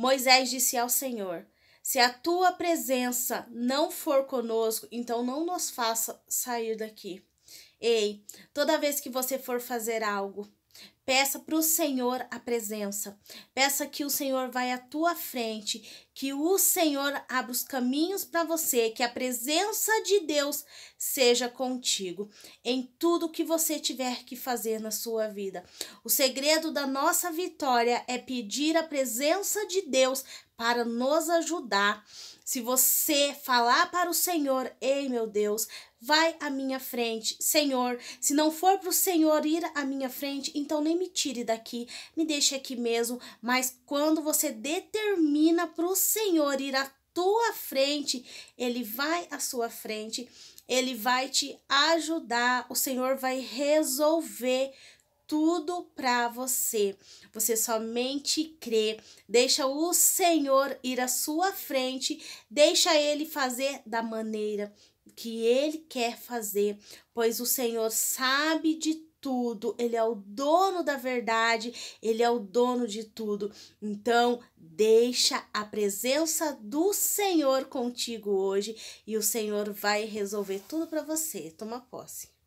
Moisés disse ao Senhor: Se a tua presença não for conosco, então não nos faça sair daqui. Ei, toda vez que você for fazer algo, Peça para o Senhor a presença. Peça que o Senhor vá à tua frente, que o Senhor abra os caminhos para você, que a presença de Deus seja contigo em tudo que você tiver que fazer na sua vida. O segredo da nossa vitória é pedir a presença de Deus para nos ajudar. Se você falar para o Senhor, ei meu Deus, vai à minha frente, Senhor. Se não for para o Senhor ir à minha frente, então nem nem me tire daqui, me deixe aqui mesmo. Mas quando você determina para o Senhor ir à tua frente, ele vai à sua frente, ele vai te ajudar, o Senhor vai resolver tudo para você. Você somente crê, deixa o Senhor ir à sua frente, deixa ele fazer da maneira que ele quer fazer, pois o Senhor sabe de tudo, ele é o dono da verdade, ele é o dono de tudo. Então, deixa a presença do Senhor contigo hoje e o Senhor vai resolver tudo para você. Toma posse.